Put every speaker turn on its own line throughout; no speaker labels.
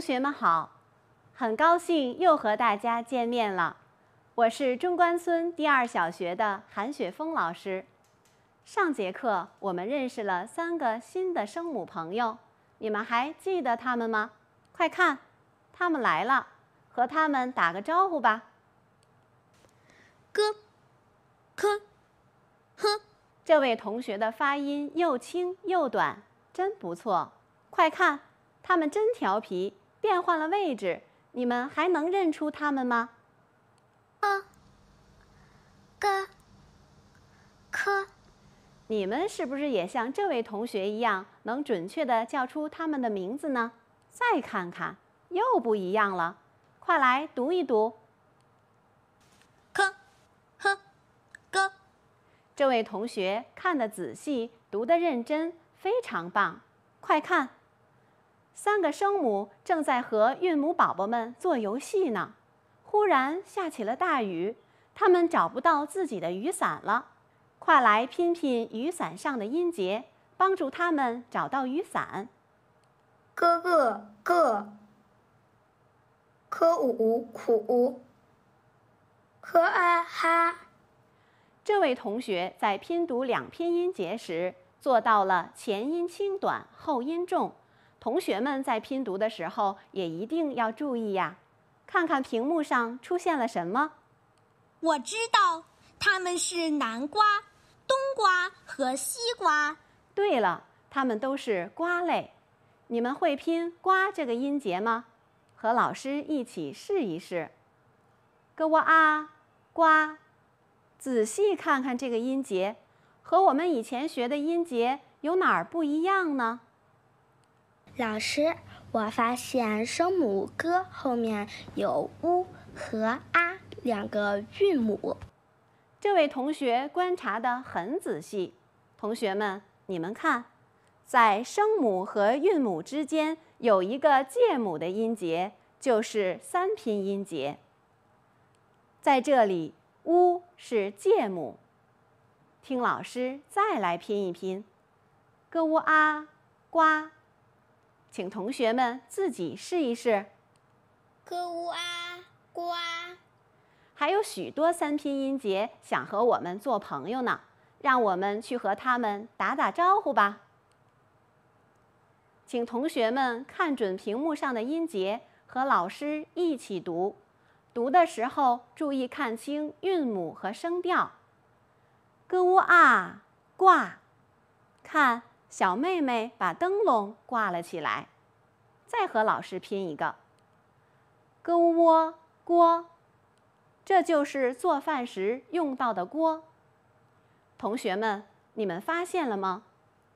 同学们好，很高兴又和大家见面了。我是中关村第二小学的韩雪峰老师。上节课我们认识了三个新的声母朋友，你们还记得他们吗？快看，他们来了，和他们打个招呼吧。哥 k 呵，这位同学的发音又轻又短，真不错。快看，他们真调皮。变换了位置，你们还能认出他们吗 g 哥，k 你们是不是也像这位同学一样，能准确的叫出他们的名字呢？再看看，又不一样了，快来读一读。呵呵，哥，这位同学看的仔细，读的认真，非常棒，快看。三个声母正在和韵母宝宝们做游戏呢，忽然下起了大雨，他们找不到自己的雨伞了。快来拼拼雨伞上的音节，帮助他们找到雨伞。g 哥个。k u k a 哈，这位同学在拼读两拼音节时做到了前音轻短，后音重。同学们在拼读的时候也一定要注意呀！看看屏幕上出现了什么？我知道，他们是南瓜、冬瓜和西瓜。对了，它们都是瓜类。你们会拼“瓜”这个音节吗？和老师一起试一试。g u 啊，瓜。仔细看看这个音节，和我们以前学的音节有哪儿不一样呢？老师，我发现声母 g 后面有 u 和 a 两个韵母。这位同学观察的很仔细。同学们，你们看，在声母和韵母之间有一个介母的音节，就是三拼音节。在这里，u 是介母。听老师再来拼一拼，g u a，瓜。请同学们自己试一试。g u a，挂。还有许多三拼音节想和我们做朋友呢，让我们去和他们打打招呼吧。请同学们看准屏幕上的音节，和老师一起读。读的时候注意看清韵母和声调。g u a，挂。看。小妹妹把灯笼挂了起来，再和老师拼一个。g u o 锅，这就是做饭时用到的锅。同学们，你们发现了吗？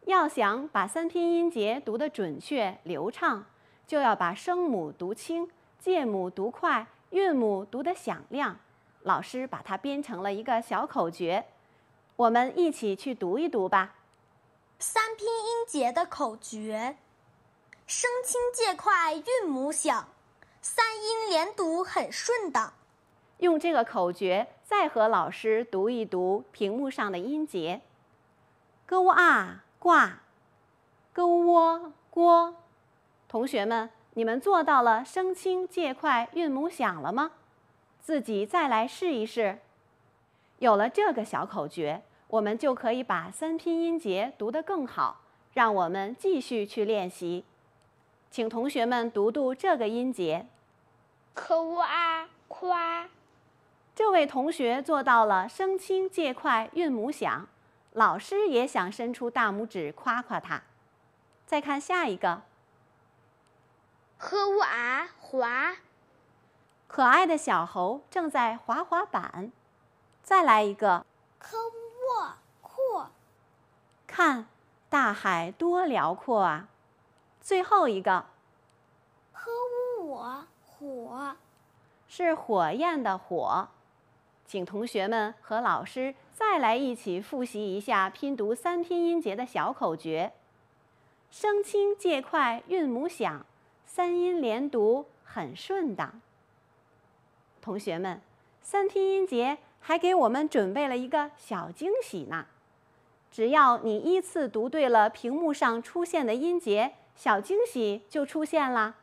要想把三拼音节读得准确流畅，就要把声母读清，介母读快，韵母读得响亮。老师把它编成了一个小口诀，我们一起去读一读吧。三拼音节的口诀：声清介快韵母响，三音连读很顺当。用这个口诀再和老师读一读屏幕上的音节：g u a 挂，g u o 锅。同学们，你们做到了声清介快韵母响了吗？自己再来试一试。有了这个小口诀。我们就可以把三拼音节读得更好。让我们继续去练习，请同学们读读这个音节。k u a 夸。这位同学做到了声清介快韵母响，老师也想伸出大拇指夸夸他。再看下一个。h u a 滑。可爱的小猴正在滑滑板。再来一个。k 阔，看，大海多辽阔啊！最后一个，h u o，火，是火焰的火。请同学们和老师再来一起复习一下拼读三拼音节的小口诀：声清介快，韵母响，三音连读很顺当。同学们，三拼音节。还给我们准备了一个小惊喜呢！只要你依次读对了屏幕上出现的音节，小惊喜就出现了。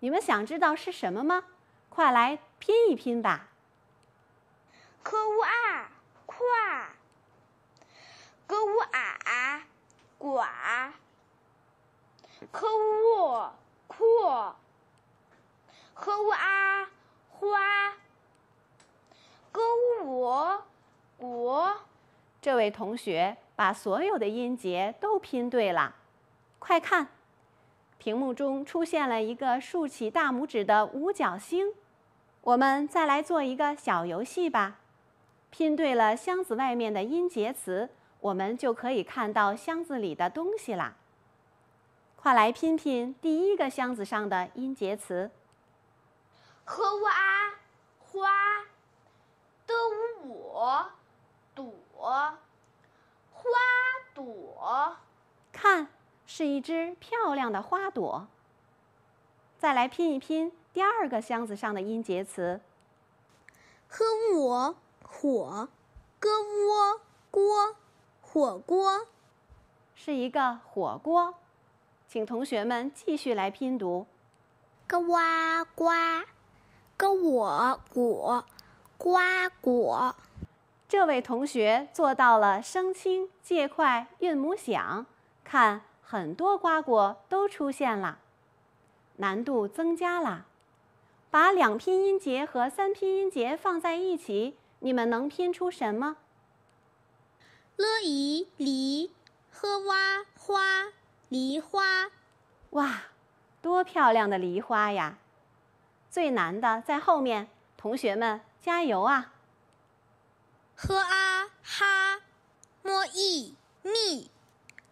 你们想知道是什么吗？快来拼一拼吧科乌啊，跨，g 乌啊，寡，科乌 o 宽，h u 花。g u 国，这位同学把所有的音节都拼对了，快看，屏幕中出现了一个竖起大拇指的五角星。我们再来做一个小游戏吧，拼对了箱子外面的音节词，我们就可以看到箱子里的东西啦。快来拼拼第一个箱子上的音节词。h u a，花。朵，朵，花朵。看，是一只漂亮的花朵。再来拼一拼第二个箱子上的音节词。h u o 火，g u o 锅，火锅，是一个火锅。请同学们继续来拼读。g u a 瓜，g u o 果，瓜果。这位同学做到了声清介快韵母响，看很多瓜果都出现了，难度增加了。把两拼音节和三拼音节放在一起，你们能拼出什么？l i 梨，h u a 花，梨花，哇，多漂亮的梨花呀！最难的在后面，同学们加油啊！h a 哈，m i 蜜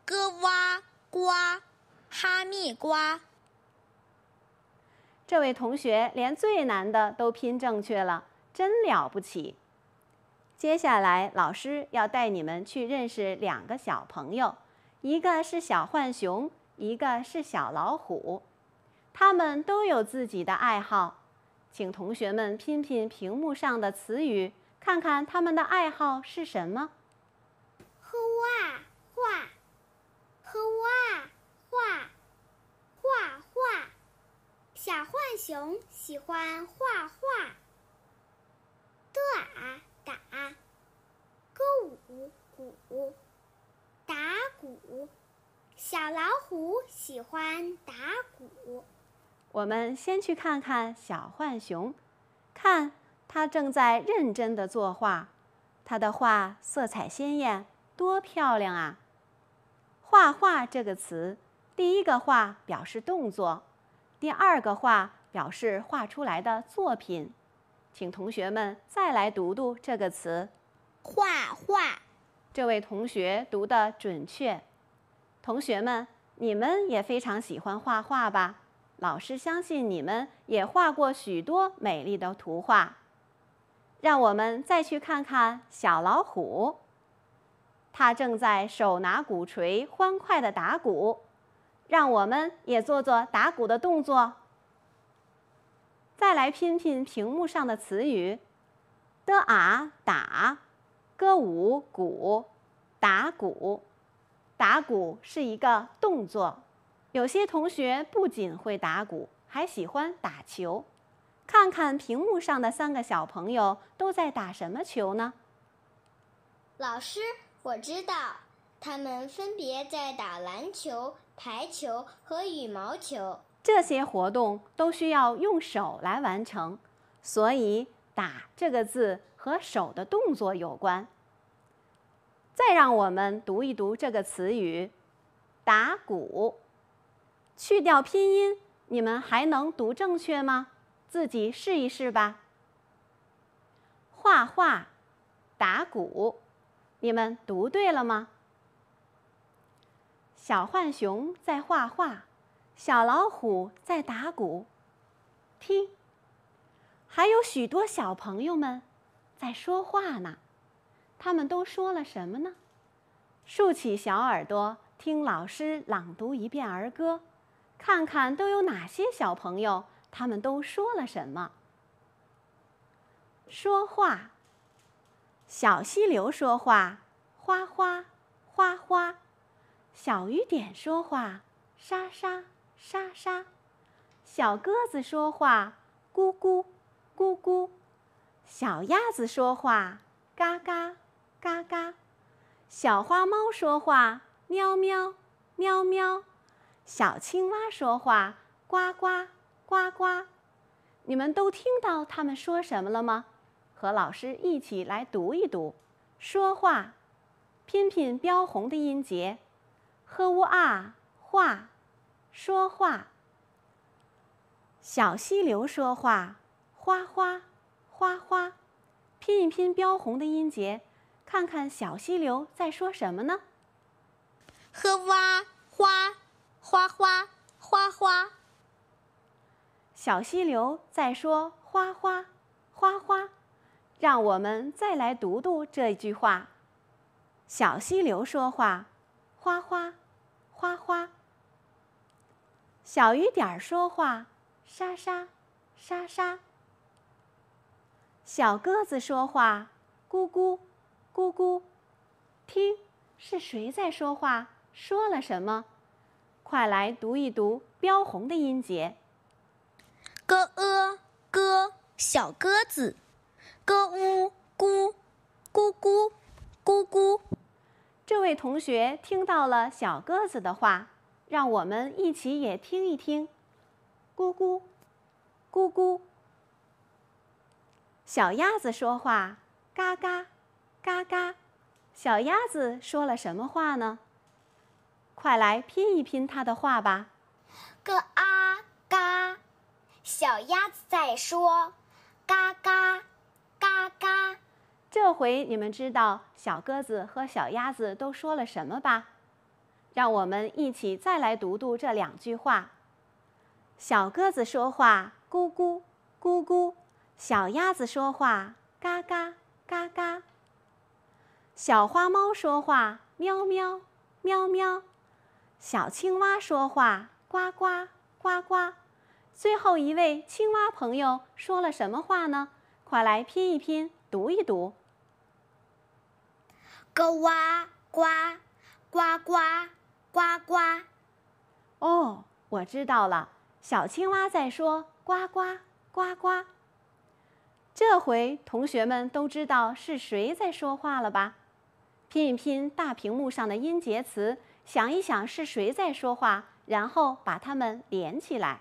，g a 瓜，哈密瓜。这位同学连最难的都拼正确了，真了不起！接下来，老师要带你们去认识两个小朋友，一个是小浣熊，一个是小老虎，他们都有自己的爱好，请同学们拼拼屏幕上的词语。看看他们的爱好是什么。h 画画，画画。小浣熊喜欢画画。d a 打，g u 鼓，打鼓。小老虎喜欢打鼓。我们先去看看小浣熊，看。他正在认真的作画，他的画色彩鲜艳，多漂亮啊！“画画”这个词，第一个“画”表示动作，第二个“画”表示画出来的作品。请同学们再来读读这个词，“画画”。这位同学读的准确。同学们，你们也非常喜欢画画吧？老师相信你们也画过许多美丽的图画。让我们再去看看小老虎，它正在手拿鼓槌欢快的打鼓，让我们也做做打鼓的动作。再来拼拼屏幕上的词语，d a 打，g u 鼓，打鼓，打鼓是一个动作。有些同学不仅会打鼓，还喜欢打球。看看屏幕上的三个小朋友都在打什么球呢？老师，我知道，他们分别在打篮球、排球和羽毛球。这些活动都需要用手来完成，所以“打”这个字和手的动作有关。再让我们读一读这个词语，“打鼓”。去掉拼音，你们还能读正确吗？自己试一试吧。画画，打鼓，你们读对了吗？小浣熊在画画，小老虎在打鼓，听，还有许多小朋友们在说话呢。他们都说了什么呢？竖起小耳朵，听老师朗读一遍儿歌，看看都有哪些小朋友。他们都说了什么？说话。小溪流说话，哗哗哗哗；小雨点说话，沙沙沙沙；小鸽子说话，咕咕咕咕；小鸭子说话，嘎嘎嘎嘎；小花猫说话，喵喵喵喵；小青蛙说话，呱呱。呱呱，你们都听到他们说什么了吗？和老师一起来读一读，说话，拼拼标红的音节，h u a 话，说话，小溪流说话，哗哗，哗哗，拼一拼标红的音节，看看小溪流在说什么呢？h u a 哗，哗哗，哗哗。小溪流在说：“哗哗，哗哗。”让我们再来读读这句话。小溪流说话：“哗哗，哗哗。”小雨点儿说话：“沙沙，沙沙。”小鸽子说话：“咕咕，咕咕。”听，是谁在说话？说了什么？快来读一读标红的音节。g e 鸽小鸽子，g u 咕咕咕，咕咕。这位同学听到了小鸽子的话，让我们一起也听一听，咕咕，咕咕。小鸭子说话，嘎嘎，嘎嘎。小鸭子说了什么话呢？快来拼一拼它的话吧。g a 嘎。小鸭子在说：“嘎嘎，嘎嘎。”这回你们知道小鸽子和小鸭子都说了什么吧？让我们一起再来读读这两句话。小鸽子说话：咕咕，咕咕。小鸭子说话：嘎嘎，嘎嘎。小花猫说话：喵喵，喵喵。小青蛙说话：呱呱，呱呱。最后一位青蛙朋友说了什么话呢？快来拼一拼，读一读。呱呱呱呱呱，呱呱。哦，我知道了，小青蛙在说呱呱呱呱。这回同学们都知道是谁在说话了吧？拼一拼大屏幕上的音节词，想一想是谁在说话，然后把它们连起来。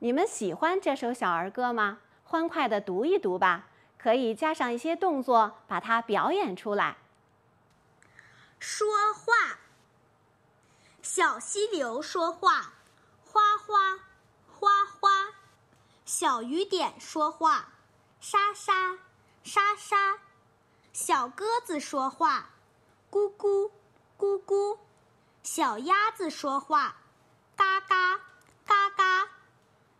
你们喜欢这首小儿歌吗？欢快的读一读吧，可以加上一些动作，把它表演出来。说话，小溪流说话，哗哗，哗哗；小雨点说话，沙沙，沙沙；小鸽子说话，咕咕，咕咕；小鸭子说话，嘎嘎。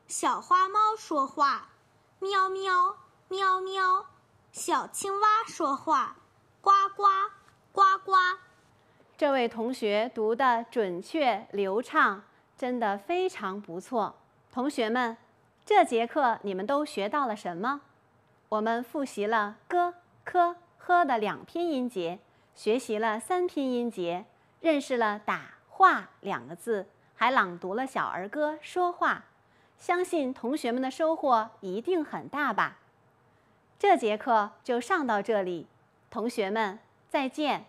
小花猫说话：喵喵喵喵。小青蛙说话：呱呱呱呱。这位同学读的准确流畅，真的非常不错。同学们，这节课你们都学到了什么？我们复习了 g k h 的两拼音节，学习了三拼音节，认识了打话两个字，还朗读了小儿歌《说话》。相信同学们的收获一定很大吧，这节课就上到这里，同学们再见。